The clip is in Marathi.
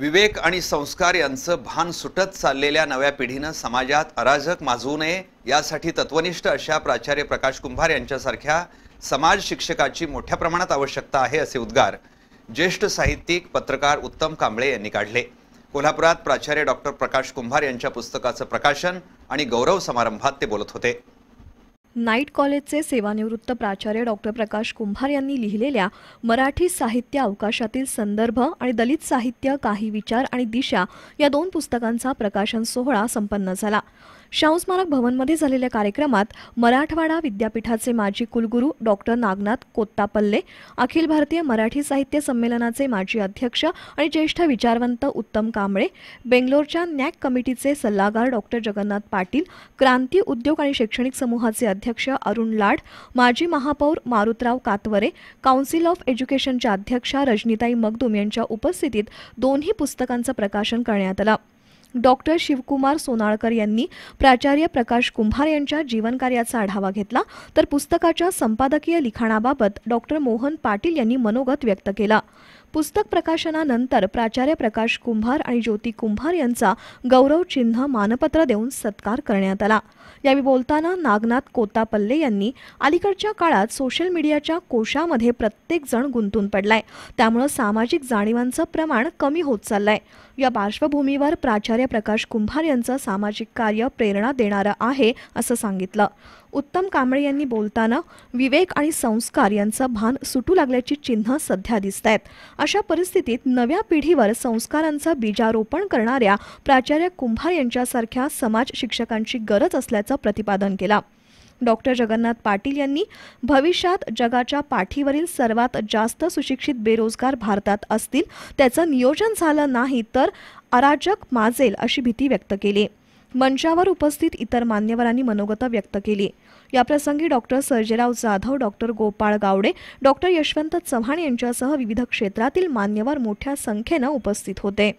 विवेक आणि संस्कार यांचं भान सुटत चाललेल्या नव्या पिढीनं समाजात अराजक माजवू नये यासाठी तत्वनिष्ठ अशा प्राचार्य प्रकाश कुंभार यांच्यासारख्या समाज शिक्षकाची मोठ्या प्रमाणात आवश्यकता आहे असे उद्गार ज्येष्ठ साहित्यिक पत्रकार उत्तम कांबळे यांनी काढले कोल्हापुरात प्राचार्य डॉक्टर प्रकाश कुंभार यांच्या पुस्तकाचं प्रकाशन आणि गौरव समारंभात ते बोलत होते नाईट कॉलेजचे सेवानिवृत्त प्राचार्य डॉक्टर प्रकाश कुंभार यांनी लिहिलेल्या मराठी साहित्य अवकाशातील संदर्भ आणि दलित साहित्य काही विचार आणि दिशा या दोन पुस्तकांचा प्रकाशन सोहळा संपन्न झाला शाहू स्मारक भवनमध्ये झालेल्या कार्यक्रमात मराठवाडा विद्यापीठाचे माजी कुलगुरू डॉक्टर नागनाथ कोत्तापल्ले अखिल भारतीय मराठी साहित्य संमेलनाचे माजी अध्यक्ष आणि ज्येष्ठ विचारवंत उत्तम कांबळे बेंगलोरच्या नॅक कमिटीचे सल्लागार डॉक्टर जगन्नाथ पाटील क्रांती उद्योग आणि शैक्षणिक समूहाचे अध्यक्ष अरुण लाड माजी महापौर मारुतराव कातवरे काउन्सिल ऑफ एज्युकेशनच्या अध्यक्षा रजनीताई मगदुम यांच्या उपस्थितीत दोन्ही पुस्तकांचं प्रकाशन करण्यात आलं डॉक्टर शिवकुमार सोनाळकर यांनी प्राचार्य प्रकाश कुंभार यांच्या जीवनकार्याचा आढावा घेतला तर पुस्तकाच्या संपादकीय लिखाणाबाबत डॉक्टर मोहन पाटील यांनी मनोगत व्यक्त केला पुस्तक प्रकाशनानंतर प्राचार्य प्रकाश कुंभार आणि ज्योती कुंभार यांचा गौरव चिन्ह मानपत्र देऊन सत्कार करण्यात आला यावेळी बोलताना नागनाथ कोतापल्ले यांनी अलीकडच्या काळात सोशल मीडियाच्या कोशामध्ये प्रत्येकजण गुंतून पडलाय त्यामुळं सामाजिक जाणीवांचं प्रमाण कमी होत चाललंय या पार्श्वभूमीवर प्राचार्य प्रकाश कुंभार यांचं सामाजिक कार्य प्रेरणा देणारं आहे असं सांगितलं उत्तम कांबळे यांनी बोलताना विवेक आणि संस्कार यांचं भान सुटू लागल्याची चिन्ह सध्या दिसत आहेत अशा परिस्थितीत नव्या पिढीवर संस्कारांचं बीजारोपण करणाऱ्या प्राचार्य कुंभार यांच्यासारख्या समाज शिक्षकांची गरज असल्याचं प्रतिपादन केलं डॉक्टर जगन्नाथ पाटील यांनी भविष्यात जगाच्या पाठीवरील सर्वात जास्त सुशिक्षित बेरोजगार भारतात असतील त्याचं नियोजन झालं नाही तर अराजक माजेल अशी भीती व्यक्त केली मंचावर उपस्थित इतर मान्यवरांनी मनोगत व्यक्त केली याप्रसंगी doctor Sarjerao Jadhav doctor Gopal Gawade doctor Yashwant Chavan यांच्यासह विविध क्षेत्रातील मान्यवर मोठ्या संख्येनं उपस्थित होते